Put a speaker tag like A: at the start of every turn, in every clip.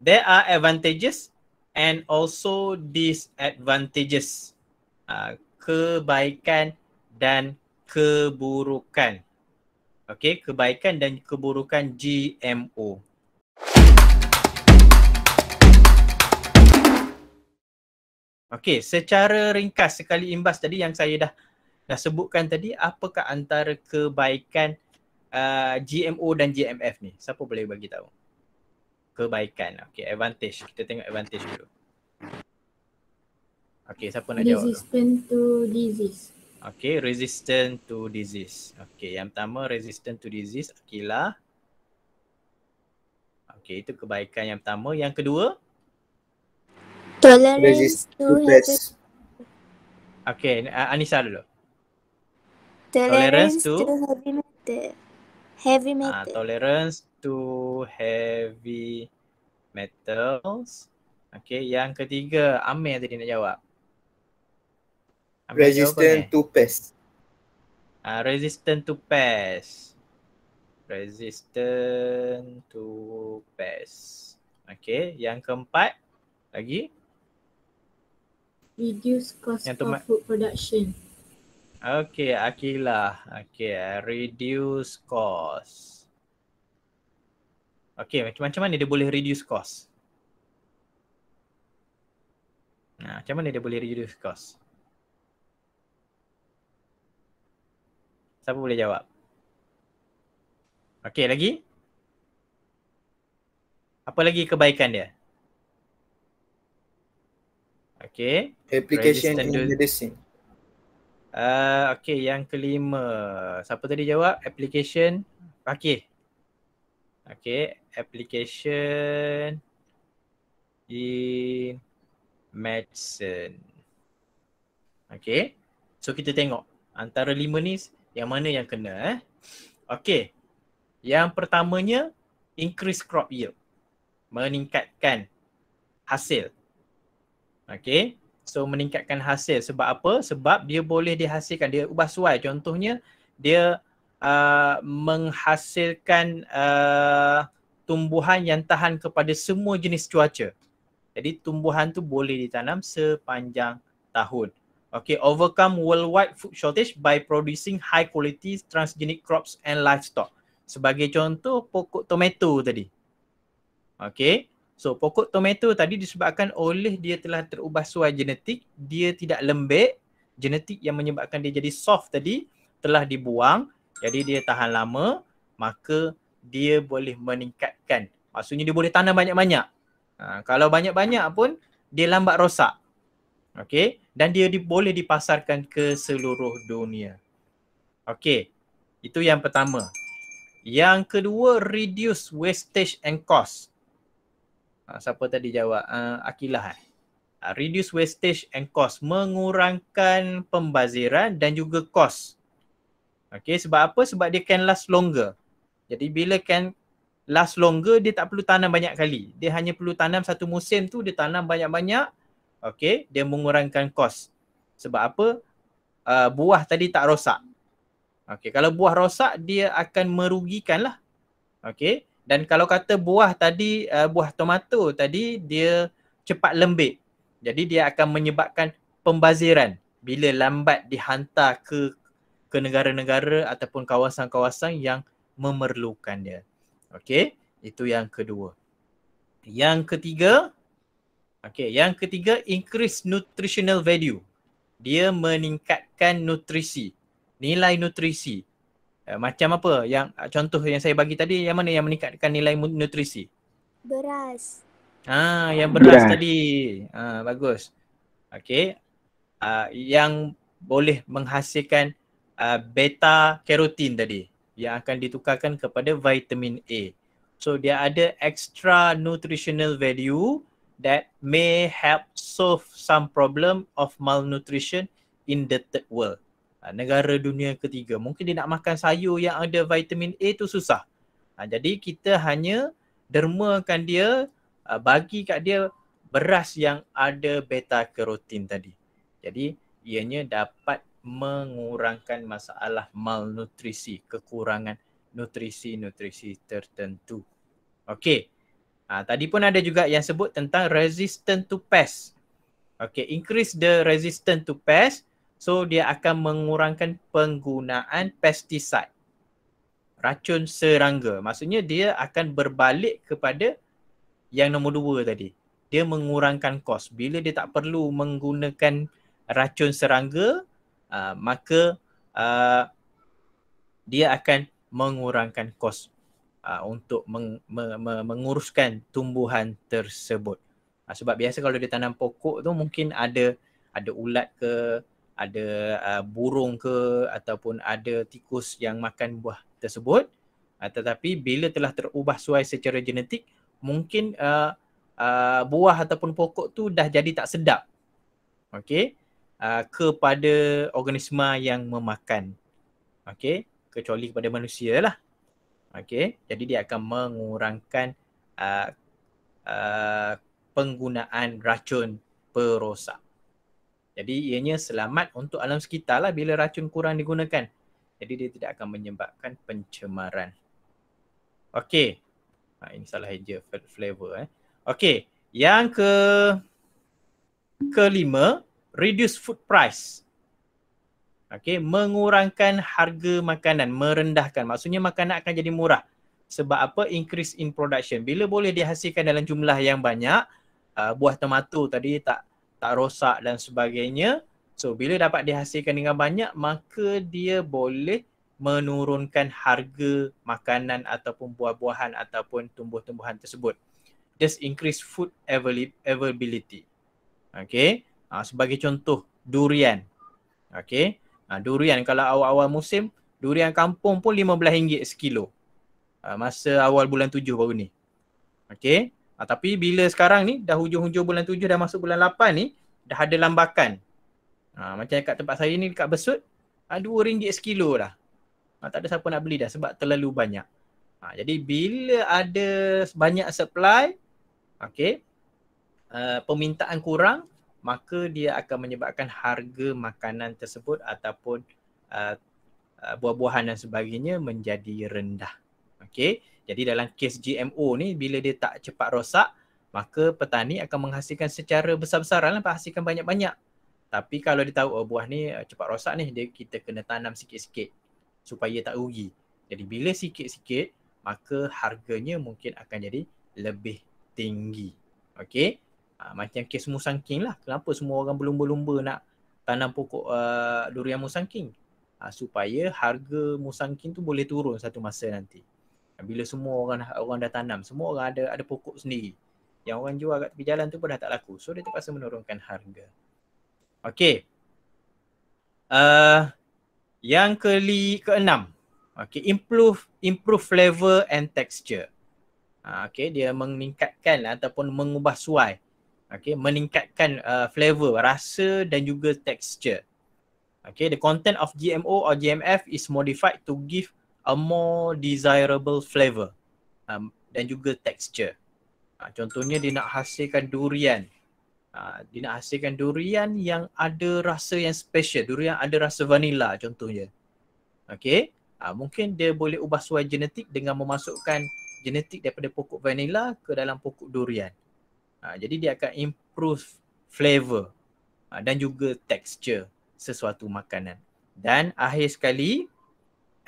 A: there are advantages and also disadvantages uh, kebaikan dan keburukan Okay, kebaikan dan keburukan GMO Okay, secara ringkas sekali imbas tadi yang saya dah dah sebutkan tadi apakah antara kebaikan uh, ah, GMO dan GMF ni siapa boleh bagi tahu kebaikan. Okay, advantage. Kita tengok advantage dulu. Okay, siapa nak jawab? Resistant to disease. Okay, resistant to disease. Okay, yang pertama resistant to disease, Akila. Okay, itu kebaikan yang pertama. Yang kedua? Tolerance Resist to pets. Okay, Anissa dulu. Tolerance, Tolerance to heavy heavy ah, metal. Uh, tolerance to heavy metals. Okay, yang ketiga, Amir tadi nak jawab. Amir resistant jawab to pest. Ah, uh, resistant to pest. Resistant to pest. Okay, yang keempat lagi. Reduce cost of food production. Okay, Akila. Okay, reduce cost. Okay, macam macam mana dia boleh reduce cost? Nah, macam mana dia boleh reduce cost? Siapa boleh jawab? Okay, lagi? Apa lagi kebaikan dia? Okay. Application in medicine. Uh, ah, okay, yang kelima. Siapa tadi jawab? Application. Okay. Okay, application in medicine. Okay. So, kita tengok antara lima ni yang mana yang kena eh. Okay. Yang pertamanya, increase crop yield. Meningkatkan hasil. Okay. So meningkatkan hasil sebab apa? Sebab dia boleh dihasilkan, dia ubah suai. Contohnya dia uh, menghasilkan uh, tumbuhan yang tahan kepada semua jenis cuaca. Jadi tumbuhan tu boleh ditanam sepanjang tahun. Okay, overcome worldwide food shortage by producing high quality transgenic crops and livestock. Sebagai contoh pokok tomato tadi. Okay, So pokok tomato tadi disebabkan oleh dia telah terubah suai genetik, dia tidak lembek, genetik yang menyebabkan dia jadi soft tadi telah dibuang, jadi dia tahan lama, maka dia boleh meningkatkan. Maksudnya dia boleh tanam banyak-banyak. Ha, kalau banyak-banyak pun dia lambat rosak. okay? dan dia di, boleh dipasarkan ke seluruh dunia. okay? Itu yang pertama. Yang kedua reduce wastage and cost. Ah, siapa tadi jawab? Uh, Akilah eh. Uh, reduce wastage and cost. Mengurangkan pembaziran dan juga cost. Okay sebab apa? Sebab dia can last longer. Jadi bila can last longer dia tak perlu tanam banyak kali. Dia hanya perlu tanam satu musim tu dia tanam banyak-banyak. Okay dia mengurangkan cost. Sebab apa? Uh, buah tadi tak rosak. Okay kalau buah rosak dia akan merugikan lah. Okay dan kalau kata buah tadi uh, buah tomato tadi dia cepat lembik jadi dia akan menyebabkan pembaziran bila lambat dihantar ke ke negara-negara ataupun kawasan-kawasan yang memerlukan dia okey itu yang kedua yang ketiga okey yang ketiga increase nutritional value dia meningkatkan nutrisi nilai nutrisi Eh, macam apa yang ah, contoh yang saya bagi tadi yang mana yang meningkatkan nilai nutrisi beras ah yang beras, beras. tadi ah bagus okey ah yang boleh menghasilkan ah, beta karotin tadi yang akan ditukarkan kepada vitamin A so dia ada extra nutritional value that may help solve some problem of malnutrition in the third world Ha, negara dunia ketiga. Mungkin dia nak makan sayur yang ada vitamin A tu susah. Ha, jadi kita hanya dermakan dia, ha, bagi kat dia beras yang ada beta karotin tadi. Jadi ianya dapat mengurangkan masalah malnutrisi, kekurangan nutrisi-nutrisi tertentu. Okey. tadi pun ada juga yang sebut tentang resistant to pest. Okey, increase the resistant to pest So dia akan mengurangkan penggunaan pestisid racun serangga. Maksudnya dia akan berbalik kepada yang nombor dua tadi. Dia mengurangkan kos. Bila dia tak perlu menggunakan racun serangga, uh, maka uh, dia akan mengurangkan kos uh, untuk meng, me, me, menguruskan tumbuhan tersebut. Uh, sebab biasa kalau dia tanam pokok tu mungkin ada ada ulat ke ada uh, burung ke ataupun ada tikus yang makan buah tersebut uh, tetapi bila telah terubah suai secara genetik mungkin uh, uh, buah ataupun pokok tu dah jadi tak sedap okey uh, kepada organisma yang memakan okey kecuali kepada manusia lah okey jadi dia akan mengurangkan uh, uh, penggunaan racun perosak jadi ianya selamat untuk alam sekitar lah bila racun kurang digunakan. Jadi dia tidak akan menyebabkan pencemaran. Okey. Ha, ini salah aja flavor eh. Okey. Yang ke kelima, reduce food price. Okey, mengurangkan harga makanan, merendahkan. Maksudnya makanan akan jadi murah. Sebab apa? Increase in production. Bila boleh dihasilkan dalam jumlah yang banyak, uh, buah tomato tadi tak tak rosak dan sebagainya. So bila dapat dihasilkan dengan banyak maka dia boleh menurunkan harga makanan ataupun buah-buahan ataupun tumbuh-tumbuhan tersebut. Just increase food availability. Okay. Uh, sebagai contoh durian. Okay. Uh, durian kalau awal-awal musim durian kampung pun RM15 sekilo. Uh, masa awal bulan tujuh baru ni. Okay. Ha, tapi bila sekarang ni dah hujung-hujung bulan tujuh dah masuk bulan lapan ni dah ada lambakan. Ha, macam kat tempat saya ni dekat Besut RM2 ah, ha, sekilo lah Ha, tak ada siapa nak beli dah sebab terlalu banyak. Ha, jadi bila ada banyak supply, okay, uh, permintaan kurang, maka dia akan menyebabkan harga makanan tersebut ataupun uh, uh, buah-buahan dan sebagainya menjadi rendah. Okay, jadi dalam kes GMO ni bila dia tak cepat rosak maka petani akan menghasilkan secara besar-besaran lah, menghasilkan banyak-banyak. Tapi kalau dia tahu oh, buah ni eh, cepat rosak ni, dia, kita kena tanam sikit-sikit supaya tak rugi. Jadi bila sikit-sikit, maka harganya mungkin akan jadi lebih tinggi. Okey? Ha, macam kes Musang King lah. Kenapa semua orang berlumba-lumba nak tanam pokok uh, durian Musang King? Ha, supaya harga Musang King tu boleh turun satu masa nanti. Bila semua orang orang dah tanam, semua orang ada ada pokok sendiri. Yang orang jual kat tepi jalan tu pun dah tak laku. So dia terpaksa menurunkan harga. Okey. Uh, yang ke keenam. Okey, improve improve flavor and texture. Ha, ah, okay, dia meningkatkan ataupun mengubah suai. Okay, meningkatkan uh, flavor, rasa dan juga texture. Okay, the content of GMO or GMF is modified to give a more desirable flavor um, dan juga texture. Uh, contohnya dia nak hasilkan durian. Uh, dia nak hasilkan durian yang ada rasa yang special. Durian ada rasa vanilla contohnya. Okay. Uh, ah, mungkin dia boleh ubah suai genetik dengan memasukkan genetik daripada pokok vanilla ke dalam pokok durian. Uh, jadi dia akan improve flavor uh, dan juga texture sesuatu makanan. Dan akhir sekali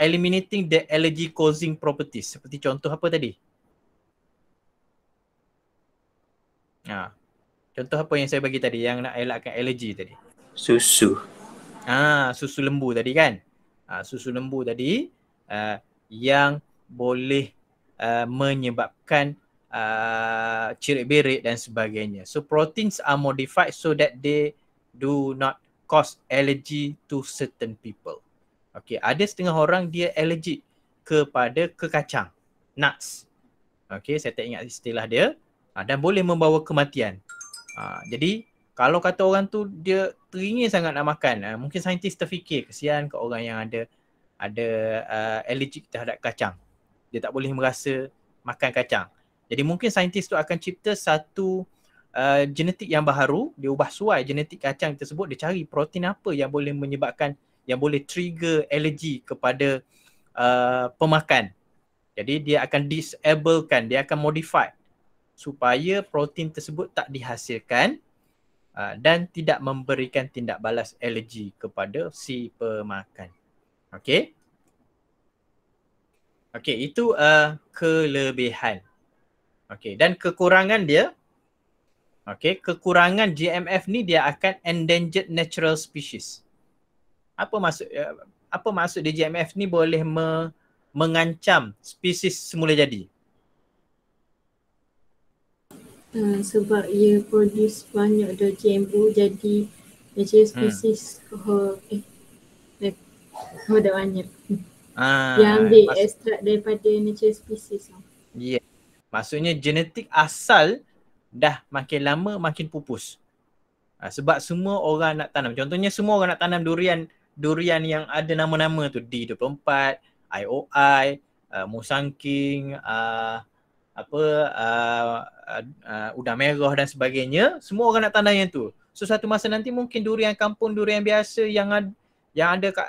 A: eliminating the allergy causing properties seperti contoh apa tadi ha contoh apa yang saya bagi tadi yang nak elakkan allergy tadi susu ha susu lembu tadi kan ha susu lembu tadi uh, yang boleh uh, menyebabkan uh, ha, cirit berit dan sebagainya so proteins are modified so that they do not cause allergy to certain people Okey, ada setengah orang dia allergic kepada kekacang. Nuts. Okey, saya tak ingat istilah dia. Uh, dan boleh membawa kematian. Uh, jadi, kalau kata orang tu dia teringin sangat nak makan, uh, mungkin saintis terfikir kesian ke orang yang ada ada uh, allergic terhadap kacang. Dia tak boleh merasa makan kacang. Jadi mungkin saintis tu akan cipta satu uh, genetik yang baru dia ubah suai genetik kacang tersebut, dia cari protein apa yang boleh menyebabkan yang boleh trigger alergi kepada uh, pemakan. Jadi dia akan disablekan, dia akan modify supaya protein tersebut tak dihasilkan uh, dan tidak memberikan tindak balas alergi kepada si pemakan. Okey. Okey, itu uh, kelebihan. Okey, dan kekurangan dia Okay, kekurangan GMF ni dia akan endangered natural species apa maksud uh, apa maksud DGMF ni boleh me- mengancam spesies semula jadi? Uh, sebab ia produce banyak dah GMO jadi macam hmm. spesies oh, eh, eh oh, ada eh, banyak ah, dia ambil extract daripada nature spesies. ya yeah. maksudnya genetik asal dah makin lama makin pupus uh, sebab semua orang nak tanam contohnya semua orang nak tanam durian durian yang ada nama-nama tu D24, IOI, uh, Musang King, uh, apa uh, uh, uh, udang merah dan sebagainya, semua orang nak tanam yang tu. So satu masa nanti mungkin durian kampung, durian biasa yang ad, yang ada kat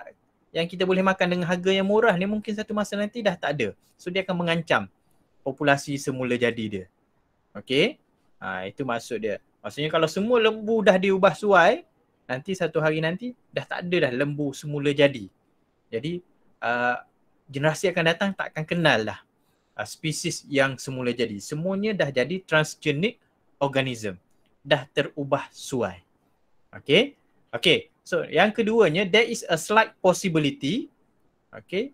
A: yang kita boleh makan dengan harga yang murah ni mungkin satu masa nanti dah tak ada. So dia akan mengancam populasi semula jadi dia. Okay. Ha, ah, itu maksud dia. Maksudnya kalau semua lembu dah diubah suai, nanti satu hari nanti dah tak ada dah lembu semula jadi. Jadi uh, generasi akan datang tak akan kenal dah uh, spesies yang semula jadi. Semuanya dah jadi transgenic organism. Dah terubah suai. Okay. Okay. So yang keduanya there is a slight possibility. Okay.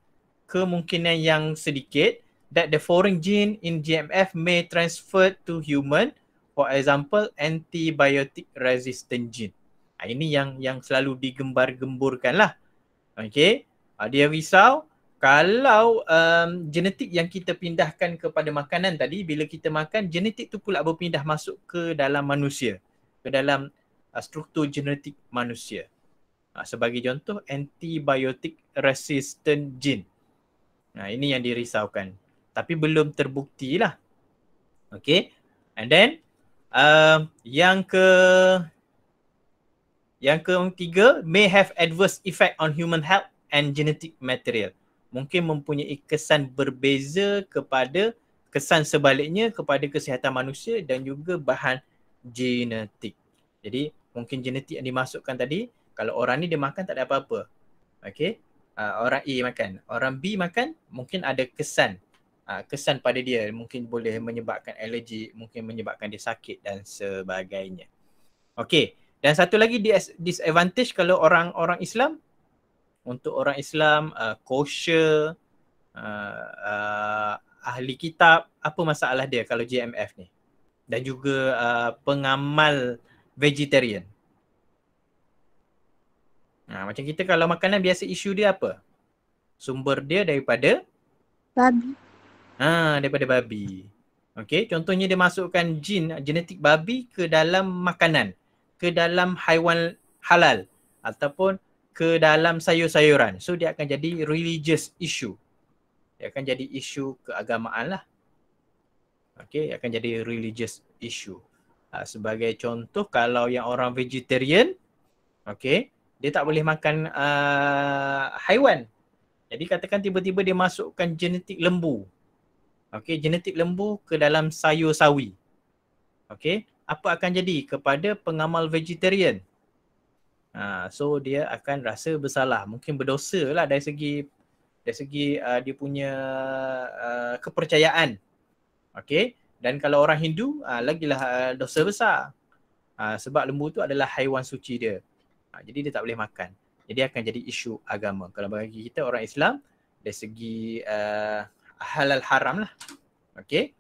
A: Kemungkinan yang sedikit that the foreign gene in GMF may transfer to human for example antibiotic resistant gene. Ha, ini yang yang selalu digembar-gemburkan lah. Okay. Ha, dia risau kalau um, genetik yang kita pindahkan kepada makanan tadi, bila kita makan, genetik tu pula berpindah masuk ke dalam manusia. Ke dalam uh, struktur genetik manusia. Ha, sebagai contoh, antibiotic resistant gene. Ha, ini yang dirisaukan. Tapi belum terbukti lah. Okay. And then, uh, yang ke yang ketiga, may have adverse effect on human health and genetic material. Mungkin mempunyai kesan berbeza kepada kesan sebaliknya kepada kesihatan manusia dan juga bahan genetik. Jadi mungkin genetik yang dimasukkan tadi, kalau orang ni dia makan tak ada apa-apa. Okay. Uh, ah, orang A makan, orang B makan mungkin ada kesan uh, kesan pada dia mungkin boleh menyebabkan alergi, mungkin menyebabkan dia sakit dan sebagainya. Okay. Dan satu lagi disadvantage kalau orang-orang Islam untuk orang Islam uh, kosher uh, uh, ahli kitab apa masalah dia kalau GMF ni dan juga uh, pengamal vegetarian. Nah, macam kita kalau makanan biasa isu dia apa? Sumber dia daripada babi. Ha, daripada babi. Okey, contohnya dia masukkan jin genetik babi ke dalam makanan ke dalam haiwan halal ataupun ke dalam sayur-sayuran. So dia akan jadi religious issue. Dia akan jadi isu keagamaan lah. Okay, dia akan jadi religious issue. Uh, sebagai contoh kalau yang orang vegetarian, okay, dia tak boleh makan uh, haiwan. Jadi katakan tiba-tiba dia masukkan genetik lembu. Okay, genetik lembu ke dalam sayur sawi. Okay, apa akan jadi kepada pengamal vegetarian? Ha, so dia akan rasa bersalah, mungkin berdosa lah dari segi dari segi uh, dia punya uh, kepercayaan. Okay, dan kalau orang Hindu, uh, lagilah uh, dosa besar. Uh, sebab lembu tu adalah haiwan suci dia. Uh, jadi dia tak boleh makan. Jadi akan jadi isu agama. Kalau bagi kita orang Islam, dari segi uh, halal haram lah. Okay,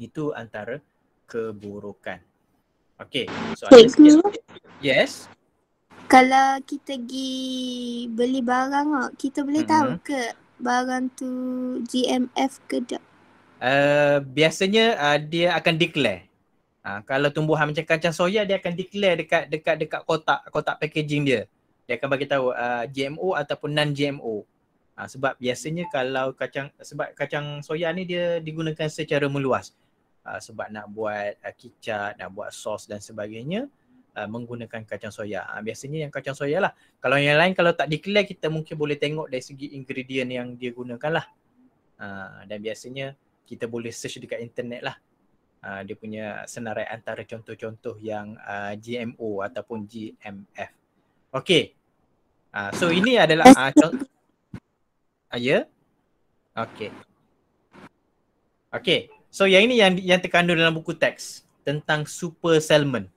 A: itu antara keburukan. Okey, soalan Thank You. Yes. Kalau kita pergi beli barang, kita boleh mm-hmm. tahu ke barang tu GMF ke tak? Uh, biasanya uh, dia akan declare. Ha, kalau tumbuhan macam kacang soya dia akan declare dekat dekat dekat kotak kotak packaging dia. Dia akan bagi tahu uh, eh, GMO ataupun non GMO. Ha, sebab biasanya kalau kacang sebab kacang soya ni dia digunakan secara meluas uh, sebab nak buat uh, kicap, nak buat sos dan sebagainya uh, menggunakan kacang soya. Uh, biasanya yang kacang soya lah. Kalau yang lain kalau tak declare kita mungkin boleh tengok dari segi ingredient yang dia gunakan lah. Uh, dan biasanya kita boleh search dekat internet lah. Uh, dia punya senarai antara contoh-contoh yang uh, GMO ataupun GMF. Okay. Uh, so ini adalah uh, contoh. Ah, ya? Yeah? Okay. Okay. So yang ini yang yang terkandung dalam buku teks tentang super salmon.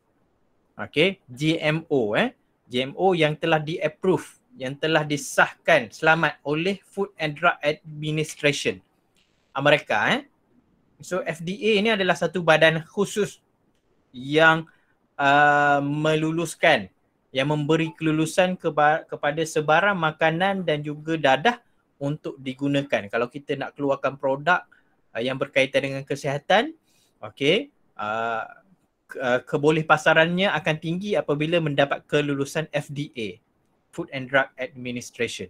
A: Okay, GMO eh. GMO yang telah di-approve, yang telah disahkan selamat oleh Food and Drug Administration Amerika eh. So FDA ini adalah satu badan khusus yang uh, meluluskan yang memberi kelulusan keba- kepada sebarang makanan dan juga dadah untuk digunakan. Kalau kita nak keluarkan produk uh, yang berkaitan dengan kesihatan okey uh, ke- ah, keboleh pasarannya akan tinggi apabila mendapat kelulusan FDA Food and Drug Administration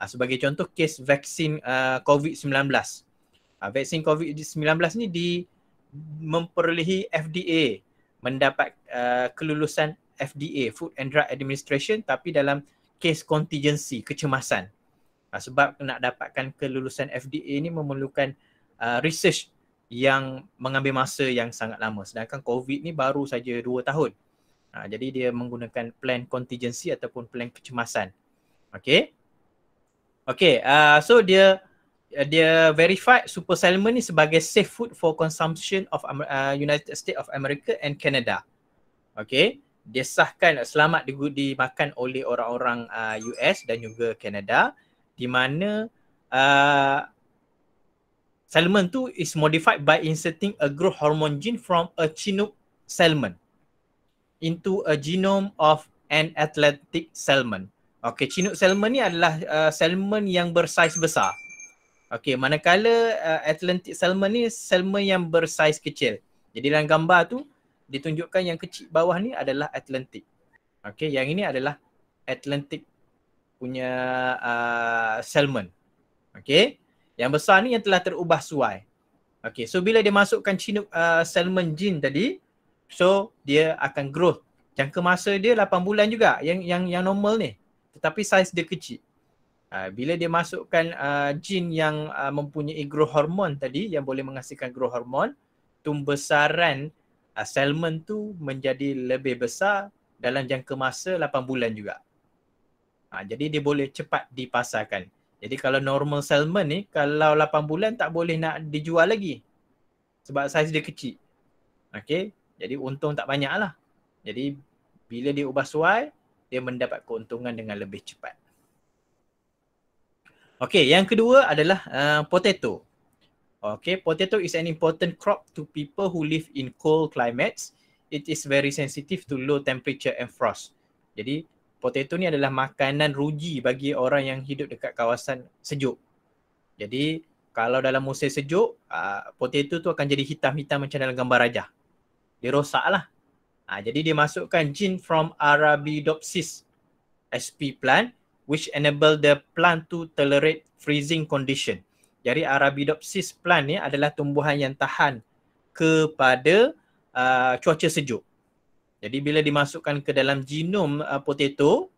A: uh, sebagai contoh kes vaksin uh, COVID-19 uh, vaksin COVID-19 ni di memperolehi FDA mendapat uh, kelulusan FDA Food and Drug Administration tapi dalam kes contingency kecemasan uh, sebab nak dapatkan kelulusan FDA ni memerlukan uh, research yang mengambil masa yang sangat lama sedangkan covid ni baru saja dua tahun. Uh, jadi dia menggunakan plan contingency ataupun plan kecemasan. Okay. Okay, uh, so dia uh, dia verified super salmon ni sebagai safe food for consumption of uh, United States of America and Canada. Okay, dia sahkan selamat di, dimakan oleh orang-orang uh, US dan juga Canada di mana uh, salmon tu is modified by inserting a growth hormone gene from a chinook salmon into a genome of an athletic salmon. Okay, chinook salmon ni adalah uh, salmon yang bersaiz besar. Okay, manakala uh, Atlantic salmon ni salmon yang bersaiz kecil. Jadi dalam gambar tu ditunjukkan yang kecil bawah ni adalah Atlantic. Okay, yang ini adalah Atlantic punya uh, salmon. Okay. Yang besar ni yang telah terubah suai. Okay, so bila dia masukkan Chinook uh, Salmon Gene tadi, so dia akan growth. Jangka masa dia 8 bulan juga yang yang yang normal ni. Tetapi saiz dia kecil. Uh, bila dia masukkan uh, yang uh, mempunyai growth hormone tadi yang boleh menghasilkan growth hormone, tumbesaran uh, Salmon tu menjadi lebih besar dalam jangka masa 8 bulan juga. Uh, jadi dia boleh cepat dipasarkan. Jadi kalau normal salmon ni kalau 8 bulan tak boleh nak dijual lagi. Sebab saiz dia kecil. Okay. Jadi untung tak banyak lah. Jadi bila dia ubah suai, dia mendapat keuntungan dengan lebih cepat. Okay, yang kedua adalah uh, potato. Okay, potato is an important crop to people who live in cold climates. It is very sensitive to low temperature and frost. Jadi potato ni adalah makanan rugi bagi orang yang hidup dekat kawasan sejuk. Jadi kalau dalam musim sejuk, uh, potato tu akan jadi hitam-hitam macam dalam gambar rajah. Dia rosak lah. Uh, jadi dia masukkan gene from Arabidopsis SP plant which enable the plant to tolerate freezing condition. Jadi Arabidopsis plant ni adalah tumbuhan yang tahan kepada uh, cuaca sejuk. Jadi bila dimasukkan ke dalam genom uh, potato,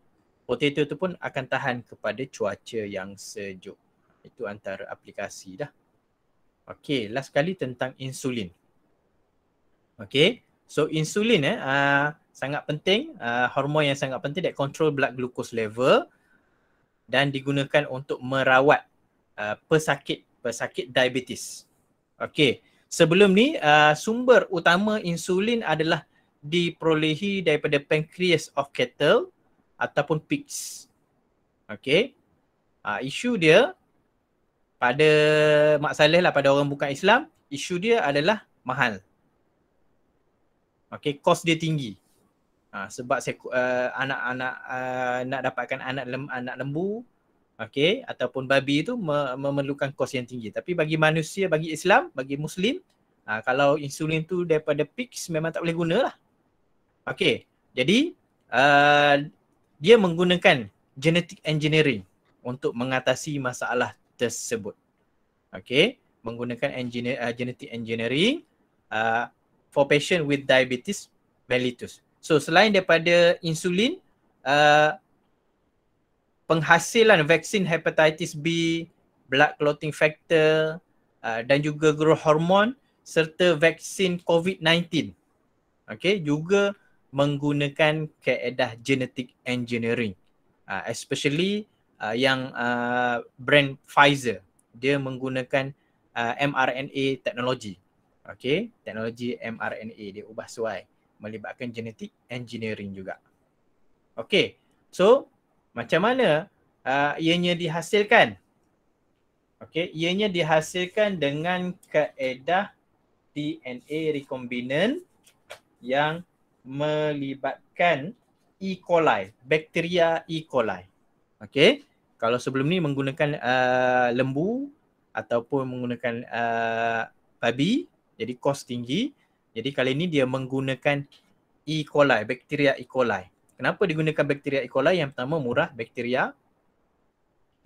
A: potato tu pun akan tahan kepada cuaca yang sejuk. Itu antara aplikasi dah. Okay, last kali tentang insulin. Okay, so insulin eh uh, sangat penting, uh, hormon yang sangat penting that control blood glucose level dan digunakan untuk merawat uh, pesakit pesakit diabetes. Okay, sebelum ni uh, sumber utama insulin adalah diperolehi daripada pancreas of cattle ataupun pigs. Okay. Uh, ha, isu dia pada Mak Saleh lah pada orang bukan Islam, isu dia adalah mahal. Okay, kos dia tinggi. Ha, sebab anak-anak uh, uh, nak dapatkan anak lem, anak lembu okay, ataupun babi itu me- memerlukan kos yang tinggi tapi bagi manusia bagi Islam bagi muslim uh, kalau insulin tu daripada pigs memang tak boleh guna lah. Okey, jadi uh, dia menggunakan genetic engineering untuk mengatasi masalah tersebut. Okey, menggunakan engineer, uh, genetic engineering uh, for patient with diabetes mellitus. So selain daripada insulin, uh, penghasilan vaksin hepatitis B, blood clotting factor uh, dan juga growth hormone serta vaksin COVID-19. Okey, juga menggunakan kaedah genetic engineering uh, especially uh, yang uh, brand Pfizer dia menggunakan uh, mRNA teknologi okay, teknologi mRNA dia ubah suai melibatkan genetic engineering juga okay, so macam mana uh, ianya dihasilkan okey ianya dihasilkan dengan kaedah DNA recombinant yang melibatkan E. coli, bakteria E. coli. Okey. Kalau sebelum ni menggunakan uh, lembu ataupun menggunakan uh, babi, jadi kos tinggi. Jadi kali ini dia menggunakan E. coli, bakteria E. coli. Kenapa digunakan bakteria E. coli? Yang pertama murah bakteria.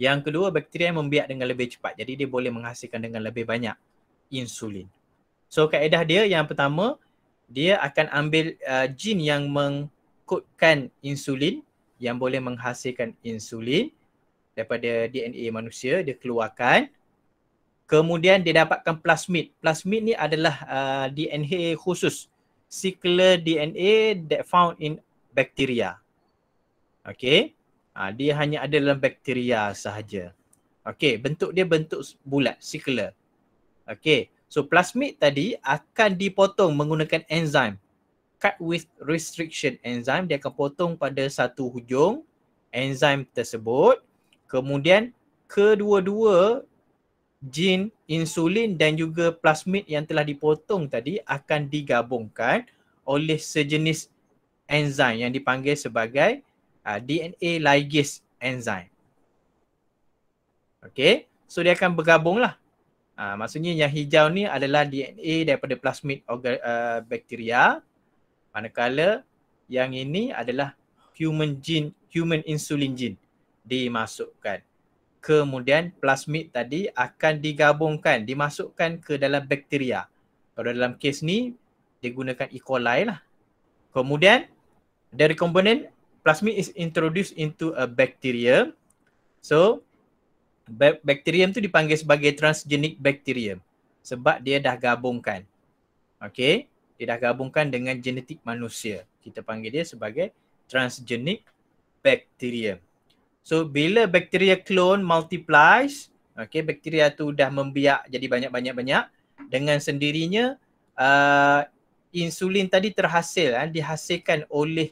A: Yang kedua bakteria yang membiak dengan lebih cepat. Jadi dia boleh menghasilkan dengan lebih banyak insulin. So kaedah dia yang pertama, dia akan ambil uh, gene yang mengkodkan insulin yang boleh menghasilkan insulin daripada DNA manusia dia keluarkan kemudian dia dapatkan plasmid plasmid ni adalah uh, DNA khusus circular DNA that found in bacteria okey uh, dia hanya ada dalam bakteria sahaja okey bentuk dia bentuk bulat circular okey So plasmid tadi akan dipotong menggunakan enzim cut with restriction enzim dia akan potong pada satu hujung enzim tersebut kemudian kedua-dua gen insulin dan juga plasmid yang telah dipotong tadi akan digabungkan oleh sejenis enzim yang dipanggil sebagai uh, ah, DNA ligase enzim. Okay, so dia akan bergabunglah Ha, maksudnya yang hijau ni adalah DNA daripada plasmid organ, uh, bakteria manakala yang ini adalah human gene, human insulin gene dimasukkan. Kemudian plasmid tadi akan digabungkan, dimasukkan ke dalam bakteria. Kalau dalam kes ni, dia gunakan E. coli lah. Kemudian, dari komponen, plasmid is introduced into a bacteria. So, bacterium tu dipanggil sebagai transgenic bacterium sebab dia dah gabungkan. Okey, dia dah gabungkan dengan genetik manusia. Kita panggil dia sebagai transgenic bacterium. So bila bacteria clone multiplies, okey bacteria tu dah membiak jadi banyak-banyak-banyak dengan sendirinya uh, insulin tadi terhasil uh, dihasilkan oleh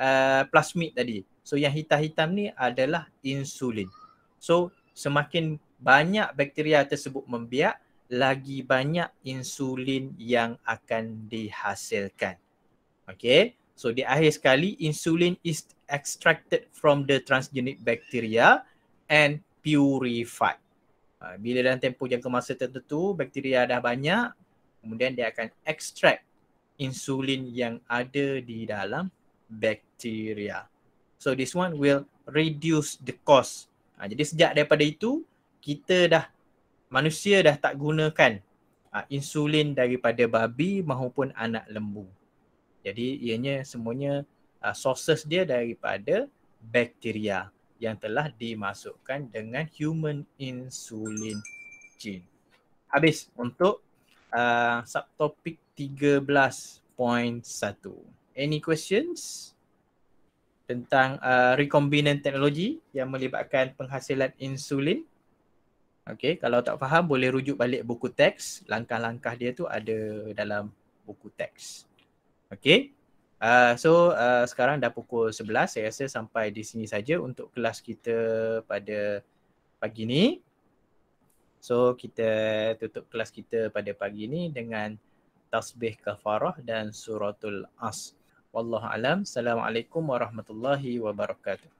A: uh, plasmid tadi. So yang hitam-hitam ni adalah insulin. So semakin banyak bakteria tersebut membiak lagi banyak insulin yang akan dihasilkan. Okay. So di akhir sekali insulin is extracted from the transgenic bacteria and purified. Ha, bila dalam tempoh jangka masa tertentu bakteria dah banyak kemudian dia akan extract insulin yang ada di dalam bakteria. So this one will reduce the cost Ha, jadi sejak daripada itu kita dah manusia dah tak gunakan ha, insulin daripada babi maupun anak lembu. Jadi ianya semuanya ha, sources dia daripada bakteria yang telah dimasukkan dengan human insulin gene. Habis untuk uh, subtopik 13.1. Any questions? tentang uh, recombinant technology yang melibatkan penghasilan insulin. Okey, kalau tak faham boleh rujuk balik buku teks. Langkah-langkah dia tu ada dalam buku teks. Okey. Uh, so uh, sekarang dah pukul 11. Saya rasa sampai di sini saja untuk kelas kita pada pagi ni. So kita tutup kelas kita pada pagi ni dengan tasbih kafarah dan suratul asr. Wallahu alam. Assalamualaikum warahmatullahi wabarakatuh.